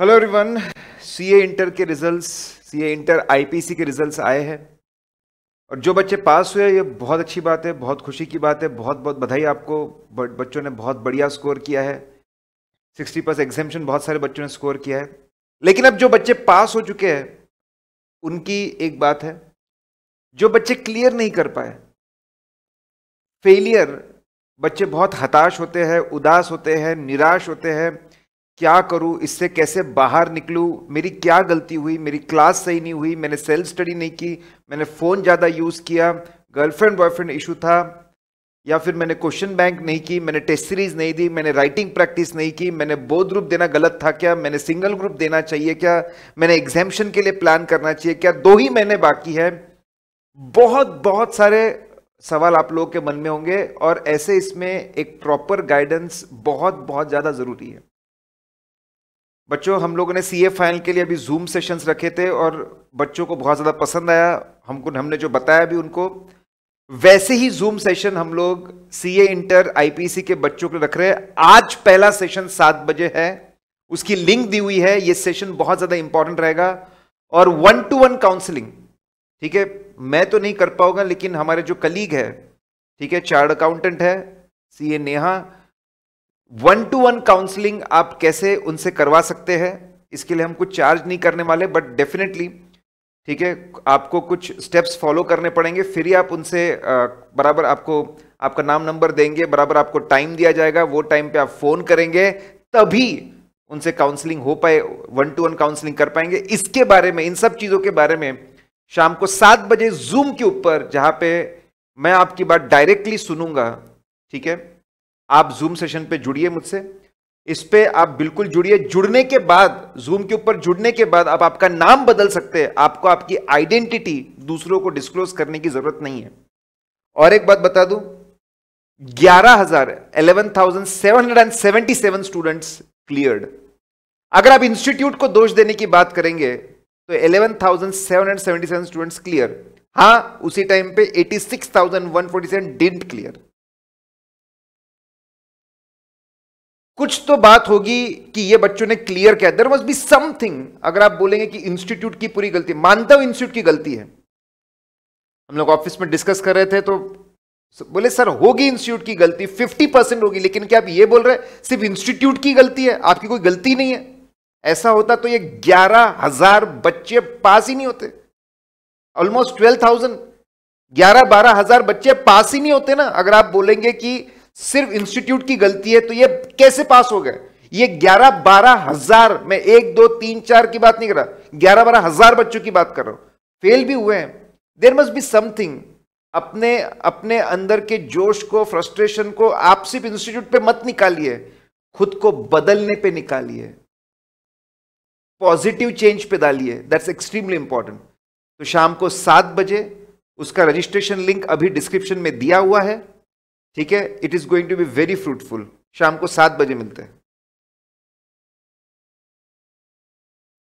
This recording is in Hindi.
हेलो एवरीवन सीए इंटर के रिजल्ट्स सीए इंटर आईपीसी के रिजल्ट्स आए हैं और जो बच्चे पास हुए ये बहुत अच्छी बात है बहुत खुशी की बात है बहुत बहुत बधाई आपको बच्चों ने बहुत बढ़िया स्कोर किया है 60 प्लस एग्जामेशन बहुत सारे बच्चों ने स्कोर किया है लेकिन अब जो बच्चे पास हो चुके हैं उनकी एक बात है जो बच्चे क्लियर नहीं कर पाए फेलियर बच्चे बहुत हताश होते हैं उदास होते हैं निराश होते हैं क्या करूं इससे कैसे बाहर निकलूं मेरी क्या गलती हुई मेरी क्लास सही नहीं हुई मैंने सेल्फ स्टडी नहीं की मैंने फ़ोन ज़्यादा यूज़ किया गर्लफ्रेंड बॉयफ्रेंड इशू था या फिर मैंने क्वेश्चन बैंक नहीं की मैंने टेस्ट सीरीज नहीं दी मैंने राइटिंग प्रैक्टिस नहीं की मैंने बोध ग्रुप देना गलत था क्या मैंने सिंगल ग्रुप देना चाहिए क्या मैंने एग्जामेशन के लिए प्लान करना चाहिए क्या दो ही महीने बाकी है बहुत बहुत सारे सवाल आप लोगों के मन में होंगे और ऐसे इसमें एक प्रॉपर गाइडेंस बहुत बहुत ज़्यादा ज़रूरी है बच्चों हम लोगों ने सी फाइनल के लिए अभी जूम सेशंस रखे थे और बच्चों को बहुत ज़्यादा पसंद आया हमको हमने जो बताया भी उनको वैसे ही जूम सेशन हम लोग सी इंटर आई के बच्चों के रख रहे हैं आज पहला सेशन सात बजे है उसकी लिंक दी हुई है ये सेशन बहुत ज़्यादा इंपॉर्टेंट रहेगा और वन टू वन काउंसलिंग ठीक है मैं तो नहीं कर पाऊंगा लेकिन हमारे जो कलीग है ठीक है चार्ड अकाउंटेंट है C A Neha one to one counselling आप कैसे उनसे करवा सकते हैं इसके लिए हम कुछ चार्ज नहीं करने वाले बट डेफिनेटली ठीक है आपको कुछ स्टेप्स फॉलो करने पड़ेंगे फिर ही आप उनसे बराबर आपको आपका नाम नंबर देंगे बराबर आपको टाइम दिया जाएगा वो टाइम पे आप फ़ोन करेंगे तभी उनसे काउंसलिंग हो पाए वन टू वन काउंसलिंग कर पाएंगे इसके बारे में इन सब चीज़ों के बारे में शाम को सात बजे जूम के ऊपर जहाँ पे मैं आपकी बात डायरेक्टली सुनूंगा ठीक है आप जूम सेशन पे जुड़िए मुझसे इस पे आप बिल्कुल जुड़िए जुड़ने के बाद जूम के ऊपर जुड़ने के बाद आप आपका नाम बदल सकते हैं आपको आपकी आइडेंटिटी दूसरों को डिस्क्लोज करने की जरूरत नहीं है और एक बात बता दू ग्यारह हजार eleven thousand seven hundred and seventy seven students cleared अगर आप इंस्टीट्यूट को दोष देने की बात करेंगे तो eleven thousand seven hundred seventy seven students clear हाँ उसी टाइम पे eighty six thousand one forty seven didn't clear कुछ तो बात होगी कि ये बच्चों ने क्लियर किया देर मस्ट बी समथिंग अगर आप बोलेंगे कि इंस्टीट्यूट की पूरी गलती मानता हूं इंस्टीट्यूट की गलती है हम लोग ऑफिस में डिस्कस कर रहे थे तो बोले सर होगी इंस्टीट्यूट की गलती 50 परसेंट होगी लेकिन क्या आप ये बोल रहे हैं सिर्फ इंस्टीट्यूट की गलती है आपकी कोई गलती नहीं है ऐसा होता तो ये ग्यारह हजार बच्चे पास ही नहीं होते ऑलमोस्ट ट्वेल्व थाउजेंड ग्यारह बारह हजार बच्चे पास ही नहीं होते ना अगर आप बोलेंगे कि सिर्फ इंस्टीट्यूट की गलती है तो ये कैसे पास हो गए ये ग्यारह बारह हजार मैं एक दो तीन चार की बात नहीं कर रहा ग्यारह बारह हजार बच्चों की बात कर रहा हूं फेल भी हुए हैं देर मस्ट बी समथिंग अपने अपने अंदर के जोश को फ्रस्ट्रेशन को आप सिर्फ इंस्टीट्यूट पे मत निकालिए खुद को बदलने पे निकालिए पॉजिटिव चेंज पे डालिए दैट्स एक्सट्रीमली इंपॉर्टेंट तो शाम को सात बजे उसका रजिस्ट्रेशन लिंक अभी डिस्क्रिप्शन में दिया हुआ है ठीक है it is going to be very fruitful शाम को सात बजे मिलते हैं